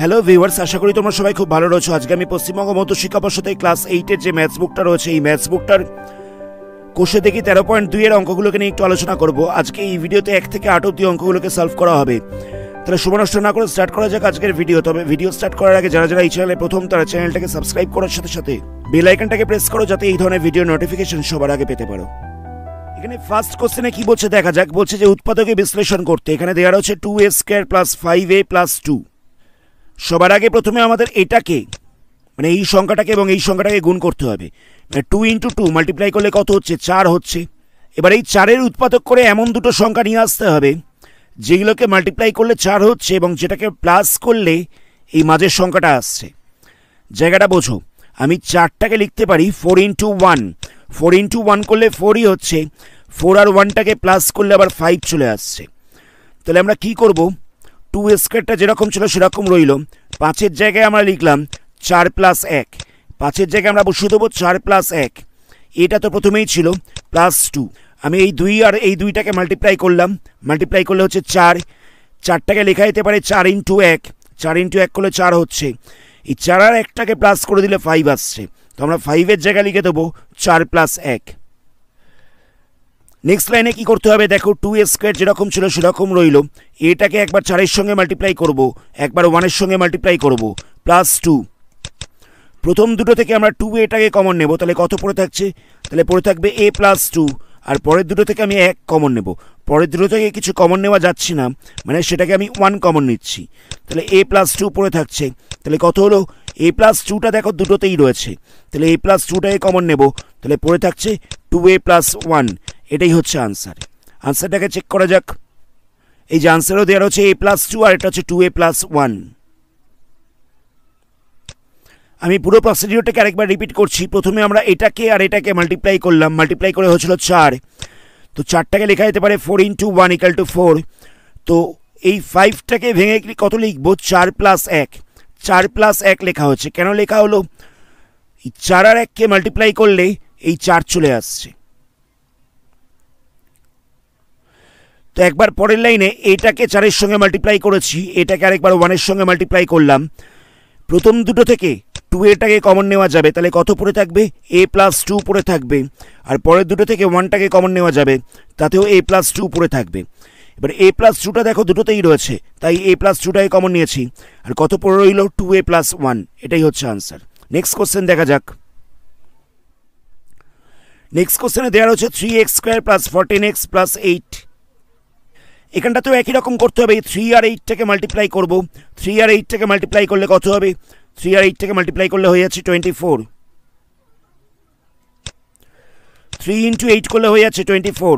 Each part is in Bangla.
হ্যালো ভিউয়ার্স আশা করি তোমরা সবাই খুব ভালো রয়েছো আজকে আমি পশ্চিমবঙ্গ মধ্য শিক্ষা পর্ষদের ক্লাস এইটের যে ম্যাথস বুকটা রয়েছে এই ম্যাথস বুকটার কোষে দেখি তেরো পয়েন্ট দুইয়ের অঙ্কগুলোকে নিয়ে একটু আলোচনা করব আজকে এই ভিডিওতে এক থেকে আট অব্দি অঙ্কগুলোকে সলভ করা হবে তাহলে শুভ নষ্ট না করে স্টার্ট করা যাক আজকের ভিডিও তবে ভিডিও স্টার্ট করার আগে যারা যারা এই চ্যানেলে প্রথম তারা চ্যানেলটাকে সাবস্ক্রাইব করার সাথে সাথে বেল আইকনটাকে প্রেস করো যাতে এই ধরনের ভিডিও নোটিফিকেশন সবার আগে পেতে পারো এখানে ফার্স্ট কোশ্চেনে কি বলছে দেখা যাক বলছে যে উৎপাদকে বিশ্লেষণ করতে এখানে দেওয়া রয়েছে two a square plus five a plus two সবার আগে প্রথমে আমাদের এটাকে মানে এই সংখ্যাটাকে এবং এই সংখ্যাটাকে গুণ করতে হবে মানে টু ইন্টু টু মাল্টিপ্লাই করলে কত হচ্ছে চার হচ্ছে এবার এই চারের উৎপাদক করে এমন দুটো সংখ্যা নিয়ে আসতে হবে যেগুলোকে মাল্টিপ্লাই করলে চার হচ্ছে এবং যেটাকে প্লাস করলে এই মাঝের সংখ্যাটা আসছে জায়গাটা বোঝো আমি চারটাকে লিখতে পারি four into one four into one করলে ফোরই হচ্ছে ফোর আর ওয়ানটাকে প্লাস করলে আবার ফাইভ চলে আসছে তাহলে আমরা কি করবো টু স্কোয়ারটা যেরকম ছিল সেরকম রইল পাঁচের জায়গায় আমরা লিখলাম চার প্লাস এক পাঁচের জায়গায় আমরা বসিয়ে দেবো চার প্লাস এক এটা তো প্রথমেই ছিল প্লাস টু আমি এই দুই আর এই দুইটাকে মাল্টিপ্লাই করলাম মাল্টিপ্লাই করলে হচ্ছে চার চারটাকে লেখা যেতে পারে চার ইন্টু এক চার ইন্টু এক করলে চার হচ্ছে এই চার আর একটাকে প্লাস করে দিলে ফাইভ আসছে তো আমরা ফাইভের জায়গায় লিখে দেবো চার প্লাস এক নেক্সট লাইনে কি করতে হবে দেখো টু এক্স স্কোয়ার যেরকম ছিল সেরকম রইল এটাকে একবার চারের সঙ্গে মাল্টিপ্লাই করব একবার ওয়ানের সঙ্গে মাল্টিপ্লাই করব প্লাস টু প্রথম দুটো থেকে আমরা টু এটাকে কমন নেব তাহলে কত পড়ে থাকছে তাহলে পড়ে থাকবে এ প্লাস টু আর পরের দুটো থেকে আমি এক কমন নেব পরের দুটো থেকে কিছু কমন নেওয়া যাচ্ছে না মানে সেটাকে আমি ওয়ান কমন নিচ্ছি তাহলে এ প্লাস টু পড়ে থাকছে তাহলে কত হলো এ প্লাস টুটা দেখো দুটোতেই রয়েছে তাহলে এ প্লাস টুটাকে কমন নেব তাহলে পড়ে থাকছে টু এ প্লাস ওয়ান এটাই হচ্ছে আনসার আনসারটাকে চেক করা যাক এই যে আনসারও দেওয়া হচ্ছে এ প্লাস টু আর এটা হচ্ছে টু এ প্লাস ওয়ান আমি পুরো প্রসিডিওরটাকে আরেকবার রিপিট করছি প্রথমে আমরা এটাকে আর এটাকে মাল্টিপ্লাই করলাম মাল্টিপ্লাই করে হয়েছিল চার তো চারটাকে লেখা যেতে পারে four into one equal two four তো এই ফাইভটাকে ভেঙে কত লিখবো চার প্লাস এক চার প্লাস এক লেখা হচ্ছে কেন লেখা হলো এই চার আর এককে মাল্টিপ্লাই করলে এই চার চলে আসছে তো একবার পরের লাইনে এটাকে চারের সঙ্গে মাল্টিপ্লাই করেছি এটাকে আরেকবার ওয়ানের সঙ্গে মাল্টিপ্লাই করলাম প্রথম দুটো থেকে টু এটাকে কমন নেওয়া যাবে তাহলে কত পড়ে থাকবে এ প্লাস টু পড়ে থাকবে আর পরের দুটো থেকে ওয়ানটাকে কমন নেওয়া যাবে তাতেও এ প্লাস টু পড়ে থাকবে এবার এ প্লাস টুটা দেখো দুটোতেই রয়েছে তাই এ প্লাস টুটাকে কমন নিয়েছি আর কত পড়ে রইল টু এ প্লাস ওয়ান এটাই হচ্ছে আনসার নেক্সট কোশ্চেন দেখা যাক নেক্সট কোশ্চেনে দেওয়া রয়েছে three x square plus fourteen x plus eight এখানটাতেও একই রকম করতে হবে থ্রি আর এইটটাকে মাল্টিপ্লাই করবো থ্রি আর এইটটাকে মাল্টিপ্লাই করলে কত হবে থ্রি আর এইটটাকে মাল্টিপ্লাই করলে হয়ে যাচ্ছে twenty four three into eight করলে হয়ে যাচ্ছে টোয়েন্টি ফোর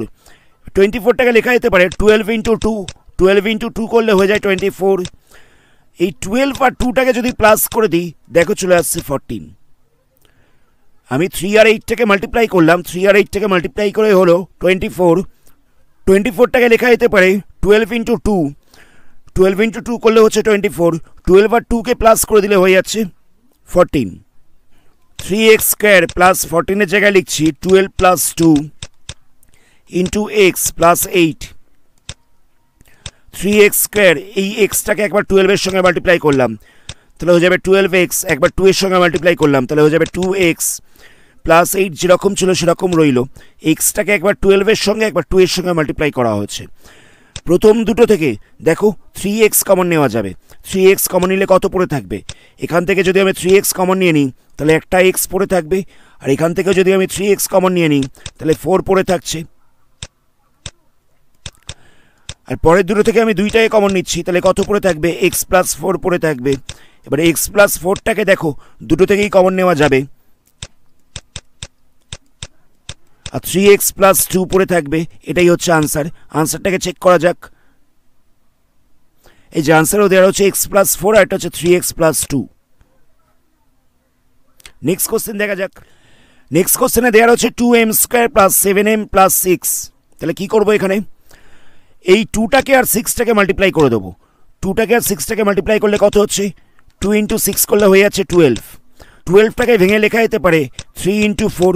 টোয়েন্টি ফোরটাকে লেখা যেতে পারে twelve into two twelve into two করলে হয়ে যায় টোয়েন্টি ফোর এই টুয়েলভ আর টুটাকে যদি প্লাস করে দিই দেখো চলে আসছে ফোরটিন আমি থ্রি আর এইটটাকে মাল্টিপ্লাই করলাম থ্রি আর এইটটাকে মাল্টিপ্লাই করে হলো টোয়েন্টি ফোর টোয়েন্টি ফোরটাকে লেখা যেতে পারে twelve into two twelve into two করলে হচ্ছে টোয়েন্টি ফোর টুয়েলভ আর টুকে প্লাস করে দিলে হয়ে যাচ্ছে fourteen three x square plus ফোরটিনের জায়গায় লিখছি twelve plus two into x plus eight three x square এই এক্সটাকে একবার টুয়েলভের সঙ্গে মাল্টিপ্লাই করলাম তাহলে হয়ে যাবে টুয়েলভ এক্স একবার টু এর সঙ্গে মাল্টিপ্লাই করলাম তাহলে হয়ে যাবে টু এক্স প্লাস এইট যেরকম ছিল সেরকম রইল এক্সটাকে একবার টুয়েলভের সঙ্গে একবার টু এর সঙ্গে মাল্টিপ্লাই করা হয়েছে প্রথম দুটো থেকে দেখো থ্রি এক্স কমন নেওয়া যাবে থ্রি এক্স কমন নিলে কত পড়ে থাকবে এখান থেকে যদি আমি থ্রি এক্স কমন নিয়ে নিই তাহলে একটা এক্স পড়ে থাকবে আর এখান থেকে যদি আমি থ্রি এক্স কমন নিয়ে নিই তাহলে ফোর পড়ে থাকছে আর পরের দুটো থেকে আমি দুইটাই কমন নিচ্ছি তাহলে কত পড়ে থাকবে এক্স প্লাস ফোর পড়ে থাকবে এবার এক্স প্লাস ফোরটাকে দেখো দুটো থেকেই কমন নেওয়া যাবে আর থ্রি এক্স প্লাস টু পরে থাকবে এটাই হচ্ছে আনসার আনসারটাকে চেক করা যাক এই যে আনসারও দেওয়া হচ্ছে এক্স প্লাস ফোর আর এটা হচ্ছে three x plus two next question দেখা যাক নেক্সট কোশ্চেনে দেওয়া হচ্ছে two m square plus seven m plus six তাহলে কী করবো এখানে এই টুটাকে আর সিক্সটাকে মাল্টিপ্লাই করে দেবো টুটাকে আর সিক্সটাকে মাল্টিপ্লাই করলে কত হচ্ছে টু ইন্টু সিক্স করলে হয়ে যাচ্ছে টুয়েলভ টুয়েলভটাকে ভেঙে লেখা যেতে পারে থ্রি ইন্টু ফোর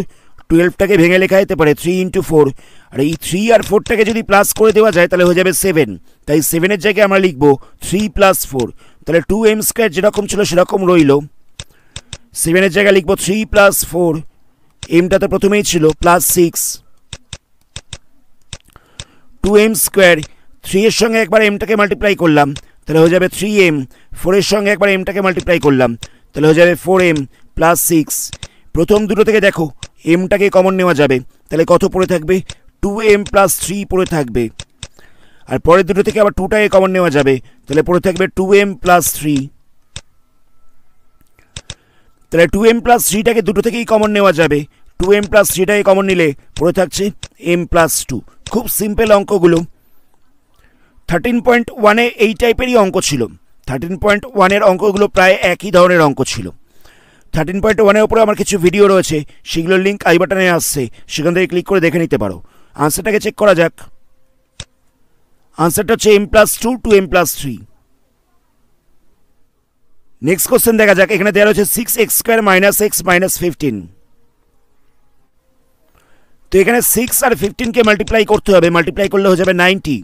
টুয়েলভটাকে ভেঙে লেখা যেতে পারে থ্রি ইন্টু ফোর আর এই থ্রি আর ফোরটাকে যদি প্লাস করে দেওয়া যায় তাহলে হয়ে যাবে সেভেন তাই সেভেনের জায়গায় আমরা লিখবো থ্রি প্লাস ফোর তাহলে টু এম স্কোয়ার যেরকম ছিল সেরকম রইল সেভেনের জায়গায় লিখবো থ্রি প্লাস ফোর এমটা তো প্রথমেই ছিল plus six two m square three এর সঙ্গে একবার এমটাকে মাল্টিপ্লাই করলাম তাহলে হয়ে যাবে থ্রি এম ফোরের সঙ্গে একবার এমটাকে মাল্টিপ্লাই করলাম তাহলে হয়ে যাবে ফোর এম প্লাস সিক্স প্রথম দুটো থেকে দেখো এমটাকে কমন নেওয়া যাবে তাহলে কত পড়ে থাকবে টু এম প্লাস থ্রি পড়ে থাকবে আর পরের দুটো থেকে আবার টুটাকে কমন নেওয়া যাবে তাহলে পড়ে থাকবে টু এম প্লাস থ্রি তাহলে টু এম প্লাস থ্রিটাকে দুটো থেকেই কমন নেওয়া যাবে টু এম প্লাস থ্রিটাকে কমন নিলে পড়ে থাকছে এম প্লাস টু খুব সিম্পল অঙ্কগুলো থার্টিন পয়েন্ট ওয়ানে এই টাইপেরই অঙ্ক ছিল থার্টিন পয়েন্ট ওয়ানের অঙ্কগুলো প্রায় একই ধরনের অঙ্ক ছিল থার্টিন পয়েন্ট ওয়ানের ওপরে আমার কিছু ভিডিও রয়েছে সেগুলোর লিঙ্ক আই বাটনে আসছে সেখান থেকে ক্লিক করে দেখে নিতে পারো আনসারটাকে চেক করা যাক আনসারটা হচ্ছে m plus two two m plus three next question দেখা যাক এখানে দেওয়া রয়েছে six x square minus x minus fifteen তো এখানে সিক্স আর ফিফটিনকে মাল্টিপ্লাই করতে হবে মাল্টিপ্লাই করলে হয়ে যাবে নাইনটি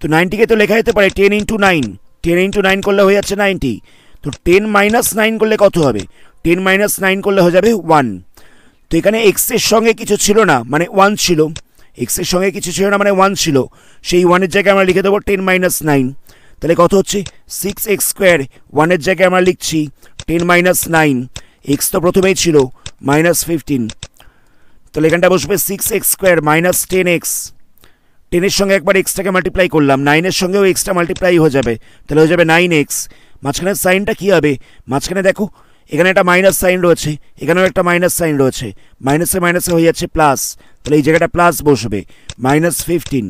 তো নাইনটিকে তো লেখা যেতে পারে ten into nine ten into nine করলে হয়ে যাচ্ছে নাইনটি তো টেন মাইনাস নাইন করলে কত হবে টেন মাইনাস নাইন করলে হয়ে যাবে ওয়ান তো এখানে এক্সের সঙ্গে কিছু ছিল না মানে ওয়ান ছিল এক্সের সঙ্গে কিছু ছিল না মানে ওয়ান ছিল সেই ওয়ানের জায়গায় আমরা লিখে দেবো টেন মাইনাস নাইন তাহলে কত হচ্ছে সিক্স এক্স স্কোয়ার ওয়ানের জায়গায় আমরা লিখছি টেন মাইনাস নাইন এক্স তো প্রথমেই ছিল মাইনাস ফিফটিন তাহলে এখানটা বসবে six x square minus ten x টেনের সঙ্গে একবার এক্সটাকে মাল্টিপ্লাই করলাম নাইনের সঙ্গেও এক্সটা মাল্টিপ্লাই হয়ে যাবে তাহলে হয়ে যাবে নাইন এক্স মাঝখানে সাইনটা কী হবে মাঝখানে দেখো এখানে একটা মাইনাস সাইন রয়েছে এখানেও একটা মাইনাস সাইন রয়েছে মাইনাসে মাইনাসে হয়ে যাচ্ছে প্লাস তাহলে এই জায়গাটা প্লাস বসবে মাইনাস ফিফটিন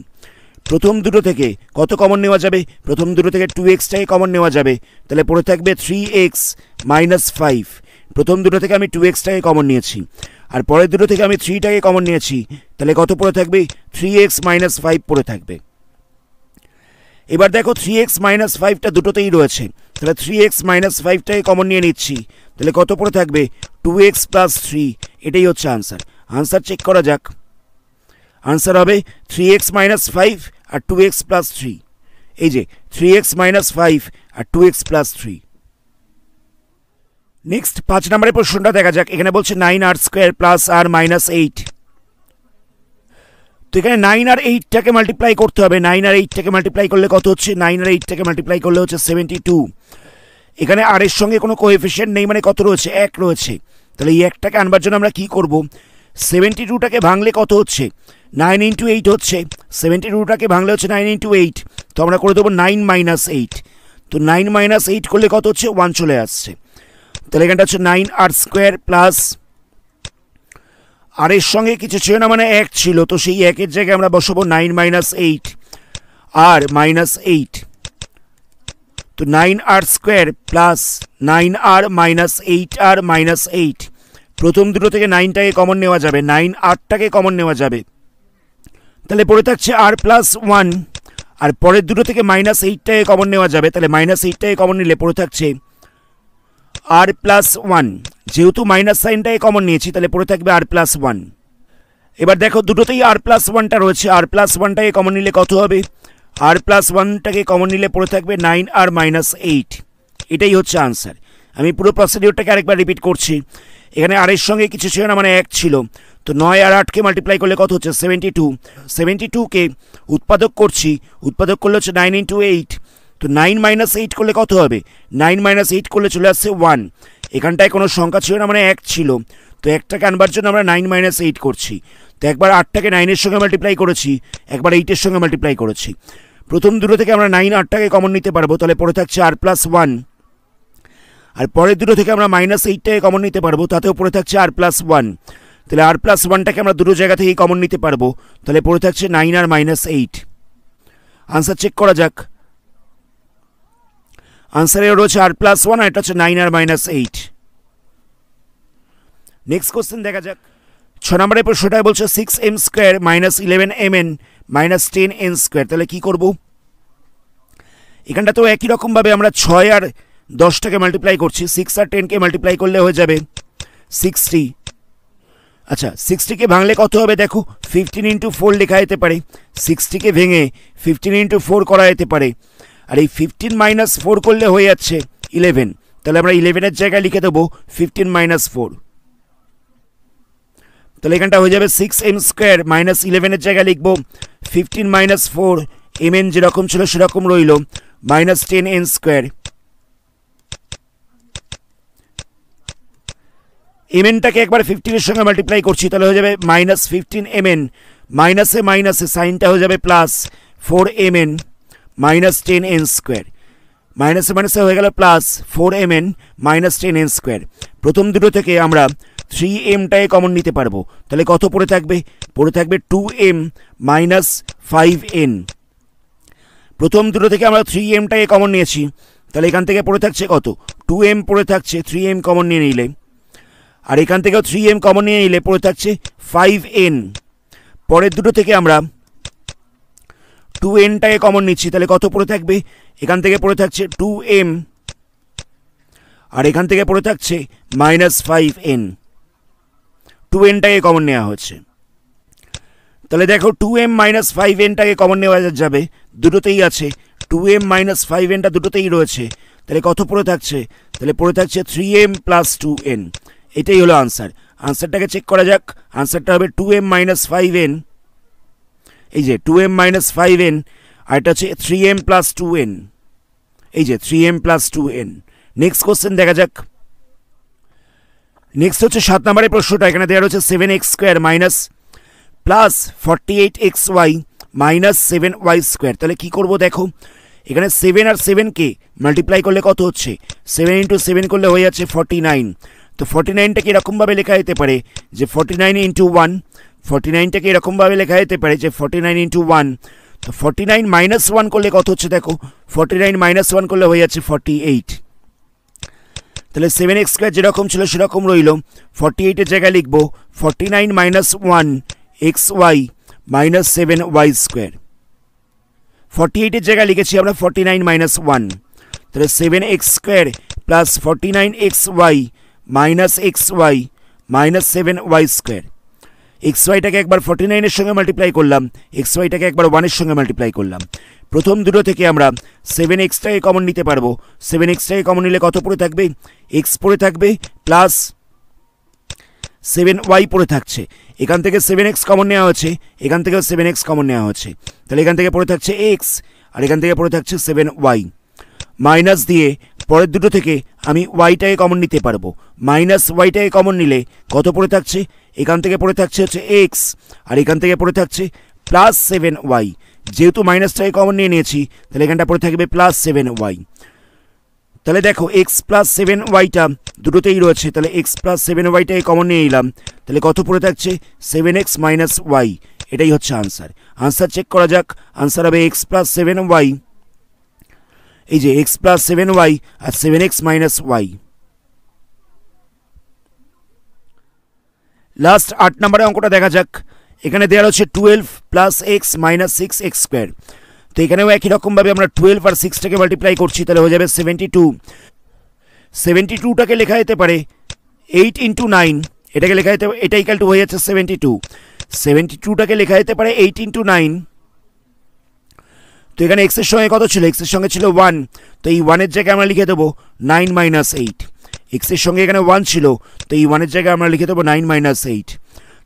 প্রথম দুটো থেকে কত কমন নেওয়া যাবে প্রথম দুটো থেকে টু এক্সটাকে কমন নেওয়া যাবে তাহলে পড়ে থাকবে থ্রি এক্স মাইনাস ফাইভ প্রথম দুটো থেকে আমি টু এক্সটাকে কমন নিয়েছি আর পরের দুটো থেকে আমি থ্রিটাকে কমন নিয়েছি তাহলে কত পড়ে থাকবে থ্রি এক্স মাইনাস ফাইভ পড়ে থাকবে এবার দেখো থ্রি এক্স মাইনাস ফাইভটা দুটোতেই রয়েছে তাহলে থ্রি এক্স মাইনাস ফাইভটাকে কমন নিয়ে নিচ্ছি তাহলে কত পরে থাকবে টু এক্স প্লাস থ্রি এটাই হচ্ছে আনসার আনসার চেক করা যাক আনসার হবে থ্রি এক্স মাইনাস ফাইভ আর টু এক্স প্লাস থ্রি এই যে থ্রি এক্স মাইনাস ফাইভ আর two x plus three next পাঁচ নম্বরের প্রশ্নটা দেখা যাক এখানে বলছে nine r square plus r minus eight তো এখানে নাইন আর এইটটাকে মাল্টিপ্লাই করতে হবে নাইন আর এইটটাকে মাল্টিপ্লাই করলে কত হচ্ছে নাইন আর এইটটাকে মাল্টিপ্লাই করলে হচ্ছে সেভেন্টি টু এখানে আর এর সঙ্গে কোনো কোএফিসিয়েন্ট নেই মানে কত রয়েছে এক রয়েছে তাহলে এই একটাকে আনবার জন্য আমরা কি করব সেভেন্টি টুটাকে ভাঙলে কত হচ্ছে নাইন ইন্টু এইট হচ্ছে সেভেন্টি টুটাকে ভাঙলে হচ্ছে নাইন ইন্টু এইট তো আমরা করে দেবো নাইন মাইনাস এইট তো নাইন মাইনাস এইট করলে কত হচ্ছে ওয়ান চলে আসছে তাহলে এখানটা হচ্ছে nine r square plus r এর সঙ্গে কিছু ছিল না মানে এক ছিল তো সেই একের জায়গায় আমরা বসবো nine minus eight r minus eight তো nine r square plus nine আর minus eight r minus eight প্রথম দুটো থেকে নাইনটাকে কমন নেওয়া যাবে নাইন আটটাকে কমন নেওয়া যাবে তাহলে পড়ে থাকছে আর প্লাস ওয়ান আর পরের দুটো থেকে মাইনাস এইটটাকে কমন নেওয়া যাবে তাহলে মাইনাস এইটটাকে কমন নিলে পড়ে থাকছে আর প্লাস ওয়ান যেহেতু মাইনাস সাইনটাই কমন নিয়েছি তাহলে পড়ে থাকবে আর প্লাস ওয়ান এবার দেখো দুটোতেই আর প্লাস ওয়ানটা রয়েছে আর প্লাস ওয়ানটাকে কমন নিলে কত হবে আর প্লাস ওয়ানটাকে কমন নিলে পড়ে থাকবে নাইন আর মাইনাস এইট এটাই হচ্ছে আনসার আমি পুরো প্রসিডিওরটাকে আরেকবার রিপিট করছি এখানে আরের সঙ্গে কিছু ছিল না মানে এক ছিল তো নয় আর আটকে মাল্টিপ্লাই করলে কত হচ্ছে সেভেন্টি টু সেভেন্টি টুকে উৎপাদক করছি উৎপাদক করলে হচ্ছে নাইন ইন্টু এইট তো নাইন মাইনাস এইট করলে কত হবে নাইন মাইনাস এইট করলে চলে আসছে ওয়ান এখানটায় কোনো সংখ্যা ছিল না মানে এক ছিল তো একটাকে আনবার জন্য আমরা নাইন মাইনাস এইট করছি তো একবার আটটাকে নাইনের সঙ্গে মাল্টিপ্লাই করেছি একবার এইটের সঙ্গে মাল্টিপ্লাই করেছি প্রথম দুটো থেকে আমরা নাইন আটটাকে কমন নিতে পারবো তাহলে পরে থাকছে আর প্লাস ওয়ান আর পরের দুটো থেকে আমরা মাইনাস এইটটাকে কমন নিতে পারবো তাতেও পরে থাকছে আর প্লাস ওয়ান তাহলে আর প্লাস ওয়ানটাকে আমরা দুটো জায়গা থেকেই কমন নিতে পারবো তাহলে পড়ে থাকছে নাইন আর মাইনাস এইট আনসার চেক করা যাক আনসারে রয়েছে আর প্লাস ওয়ান আর এটা হচ্ছে নাইন আর মাইনাস এইট নেক্সট কোশ্চেন দেখা যাক ছ নম্বরের প্রশ্নটায় বলছে six m square minus eleven m n minus ten n square তাহলে কী করবো এখানটা তো একই রকমভাবে আমরা ছয় আর দশটাকে মাল্টিপ্লাই করছি সিক্স আর টেনকে মাল্টিপ্লাই করলে হয়ে যাবে সিক্সটি আচ্ছা সিক্সটিকে ভাঙলে কত হবে দেখো ফিফটিন ইন্টু ফোর লেখা যেতে পারে সিক্সটিকে ভেঙে ফিফটিন ইন্টু ফোর করা যেতে পারে আর এই ফিফটিন মাইনাস ফোর করলে হয়ে যাচ্ছে ইলেভেন তাহলে আমরা ইলেভেনের জায়গায় লিখে দেবো ফিফটিন মাইনাস ফোর তাহলে এখানটা হয়ে যাবে সিক্স এম স্কোয়ার মাইনাস ইলেভেনের জায়গায় লিখবো fifteen minus four m n যেরকম ছিল সেরকম রইল minus ten n square m এনটাকে একবার ফিফটিনের সঙ্গে মাল্টিপ্লাই করছি তাহলে হয়ে যাবে মাইনাস ফিফটিন এম এন মাইনাসে মাইনাসে সাইনটা হয়ে যাবে plus four m n minus ten n square মাইনাসে মাইনাসে হয়ে গেল plus four m n minus ten n square প্রথম দুটো থেকে আমরা থ্রি এমটাই কমন নিতে পারবো তাহলে কত পড়ে থাকবে পড়ে থাকবে two m minus five n প্রথম দুটো থেকে আমরা থ্রি এমটাই কমন নিয়েছি তাহলে এখান থেকে পড়ে থাকছে কত টু এম পড়ে থাকছে থ্রি এম কমন নিয়ে নিলে আর এখান থেকেও থ্রি এম কমন নিয়ে নিলে পড়ে থাকছে ফাইভ এন পরের দুটো থেকে আমরা টু এনটাকে কমন নিচ্ছি তাহলে কত পড়ে থাকবে এখান থেকে পড়ে থাকছে টু এম আর এখান থেকে পড়ে থাকছে মাইনাস ফাইভ এন টু এনটাকে কমন নেওয়া হচ্ছে তাহলে দেখো টু এম মাইনাস ফাইভ এনটাকে কমন নেওয়া যাবে দুটোতেই আছে টু এম মাইনাস ফাইভ এনটা দুটোতেই রয়েছে তাহলে কত পড়ে থাকছে তাহলে পড়ে থাকছে three m plus two n এটাই হলো আনসার আনসারটাকে চেক করা যাক আনসারটা হবে two m minus five n এই যে two m minus five n আর এটা হচ্ছে three m plus two n এই যে three m plus two n next question দেখা যাক নেক্সট হচ্ছে সাত নম্বরের প্রশ্নটা এখানে দেওয়া রয়েছে seven x square minus plus forty eight x y minus seven y square তাহলে কী করবো দেখো এখানে সেভেন আর সেভেনকে মাল্টিপ্লাই করলে কত হচ্ছে সেভেন ইন্টু সেভেন করলে হয়ে যাচ্ছে ফর্টি নাইন তো ফর্টি নাইনটাকে এরকমভাবে লেখা যেতে পারে যে forty nine into one forty নাইনটাকে এরকমভাবে লেখা যেতে পারে যে ফর্টি নাইন ইন্টু ওয়ান তো ফর্টি নাইন মাইনাস ওয়ান করলে কত হচ্ছে দেখো ফর্টি নাইন মাইনাস ওয়ান করলে হয়ে যাচ্ছে ফর্টি এইট তাহলে সেভেন এক্স স্কোয়ার যেরকম ছিল সেরকম রইল ফর্টি এইটের জায়গায় লিখবো forty nine minus one x y minus seven y square forty এইটের জায়গায় লিখেছি আমরা ফর্টি নাইন মাইনাস ওয়ান তাহলে seven x square plus forty nine x y minus x y minus seven y square x ওয়াইটাকে একবার ফর্টি নাইনের সঙ্গে মাল্টিপ্লাই করলাম এক্স ওয়াইটাকে একবার ওয়ানের সঙ্গে মাল্টিপ্লাই করলাম প্রথম দুটো থেকে আমরা সেভেন এক্সটাকে কমন নিতে পারবো সেভেন এক্সটাকে কমন নিলে কত পড়ে থাকবে এক্স পড়ে থাকবে প্লাস সেভেন ওয়াই পড়ে থাকছে এখান থেকে সেভেন এক্স কমন নেওয়া হচ্ছে এখান থেকেও সেভেন এক্স কমন নেওয়া হচ্ছে তাহলে এখান থেকে পড়ে থাকছে এক্স আর এখান থেকে পড়ে থাকছে সেভেন ওয়াই মাইনাস দিয়ে পরের দুটো থেকে আমি ওয়াইটাকে কমন নিতে পারবো মাইনাস ওয়াইটাকে কমন নিলে কত পড়ে থাকছে এখান থেকে পড়ে থাকছে হচ্ছে এক্স আর এখান থেকে পড়ে থাকছে প্লাস সেভেন ওয়াই যেহেতু মাইনাসটাকে কমন নিয়ে নিয়েছি তাহলে এখানটা পড়ে থাকবে প্লাস সেভেন ওয়াই তাহলে দেখো এক্স প্লাস সেভেন ওয়াইটা দুটোতেই রয়েছে তাহলে এক্স প্লাস সেভেন ওয়াইটাকে কমন নিয়ে নিলাম তাহলে কত পড়ে থাকছে সেভেন এক্স মাইনাস ওয়াই এটাই হচ্ছে আনসার আনসার চেক করা যাক আনসার হবে এক্স প্লাস সেভেন ওয়াই এই যে এক্স প্লাস সেভেন ওয়াই আর seven x minus y last আট নম্বরে অঙ্কটা দেখা যাক এখানে দেওয়া হচ্ছে twelve plus x minus six x square তো এখানেও একই রকমভাবে আমরা টুয়েলভ আর সিক্সটাকে মাল্টিপ্লাই করছি তাহলে হয়ে যাবে সেভেন্টি টু সেভেন্টি টুটাকে লেখা যেতে পারে এইট ইন্টু নাইন এটাকে লেখা যেতে এটা ইকাল টু হয়ে যাচ্ছে সেভেন্টি টু সেভেন্টি টুটাকে লেখা যেতে পারে এইট ইন্টু নাইন তো এখানে এক্সের সঙ্গে কত ছিল এক্সের সঙ্গে ছিল ওয়ান তো এই ওয়ানের জায়গায় আমরা লিখে দেবো নাইন মাইনাস এইট এক্সের সঙ্গে এখানে ওয়ান ছিল তো এই ওয়ানের জায়গায় আমরা লিখে দেবো নাইন মাইনাস এইট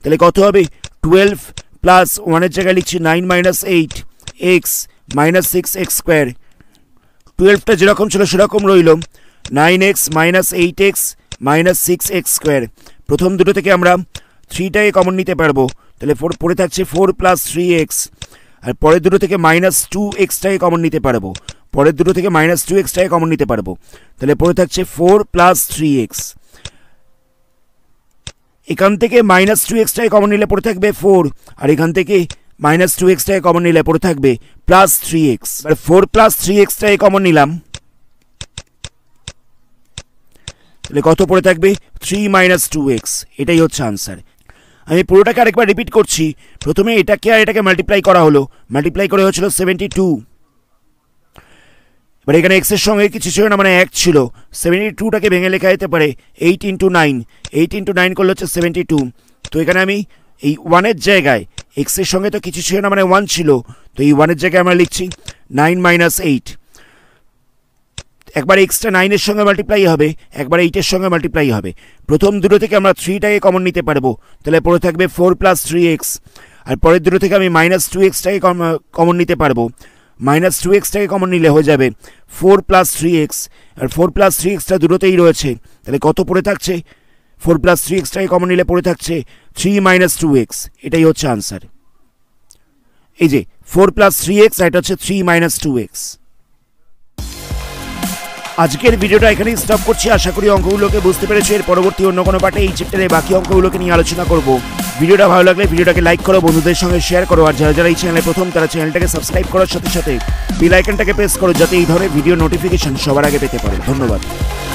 তাহলে কত হবে টুয়েলভ প্লাস ওয়ানের জায়গায় লিখছি nine minus eight x minus six x square টুয়েলভটা যেরকম ছিল সেরকম রইল nine x minus eight x minus six x square প্রথম দুটো থেকে আমরা থ্রিটাকে কমন নিতে পারবো তাহলে ফোর পড়ে থাকছে ফোর প্লাস থ্রি এক্স আর পরের দুটো থেকে মাইনাস টু এক্সটাকে কমন নিতে পারবো পরের দুটো থেকে মাইনাস টু এক্সটাকে কমন নিতে পারবো তাহলে পড়ে থাকছে ফোর প্লাস থ্রি এক্স এখান থেকে মাইনাস টু এক্সটাকে কমন নিলে পড়ে থাকবে ফোর আর এখান থেকে মাইনাস টু এক্সটাকে কমন নিলে পড়ে থাকবে প্লাস থ্রি এক্স এবার ফোর প্লাস থ্রি এক্সটাকে কমন নিলাম তাহলে কত পড়ে থাকবে থ্রি মাইনাস টু এক্স এটাই হচ্ছে আনসার আমি পুরোটাকে আরেকবার রিপিট করছি প্রথমে এটাকে আর এটাকে মাল্টিপ্লাই করা হলো মাল্টিপ্লাই করে হয়েছিল সেভেন্টি টু এবার এখানে এক্সের সঙ্গে কিছু ছিল না মানে এক ছিল সেভেন্টি টুটাকে ভেঙে লেখা যেতে পারে eight into nine eight into nine করলে হচ্ছে সেভেন্টি টু তো এখানে আমি এই ওয়ানের জায়গায় এক্সের সঙ্গে তো কিছু ছিল না মানে ওয়ান ছিল তো এই ওয়ানের জায়গায় আমরা লিখছি নাইন মাইনাস এইট একবার এক্সট্রা নাইনের সঙ্গে মাল্টিপ্লাই হবে একবার এইটের সঙ্গে মাল্টিপ্লাই হবে প্রথম দুটো থেকে আমরা থ্রিটাকে কমন নিতে পারবো তাহলে পরে থাকবে ফোর প্লাস থ্রি এক্স আর পরের দুটো থেকে আমি মাইনাস টু এক্সটাকে কমন নিতে পারবো মাইনাস টু এক্সটাকে কমন নিলে হয়ে যাবে ফোর প্লাস থ্রি এক্স আর ফোর প্লাস থ্রি এক্সটা দুটোতেই রয়েছে তাহলে কত পড়ে থাকছে ফোর প্লাস থ্রি এক্সটাকে কমন নিলে পড়ে থাকছে থ্রি মাইনাস টু এক্স এটাই হচ্ছে আনসার এই যে ফোর প্লাস থ্রি এক্স এটা হচ্ছে থ্রি মাইনাস টু এক্স আজকের ভিডিওটা এখানেই স্টপ করছি আশা করি অঙ্কগুলোকে বুঝতে পেরেছি এর পরবর্তী অন্য কোনো পার্টে এই চ্যাপ্টারে বাকি অঙ্কগুলোকে নিয়ে আলোচনা করব ভিডিওটা ভালো লাগলে ভিডিওটাকে লাইক করো বন্ধুদের সঙ্গে শেয়ার করো আর যারা যারা এই চ্যানেলে প্রথম তারা চ্যানেলটাকে সাবস্ক্রাইব করার সাথে সাথে বেল আইকনটাকে প্রেস করো যাতে এই ধরনের ভিডিও নোটিফিকেশন সবার আগে পেতে পারো ধন্যবাদ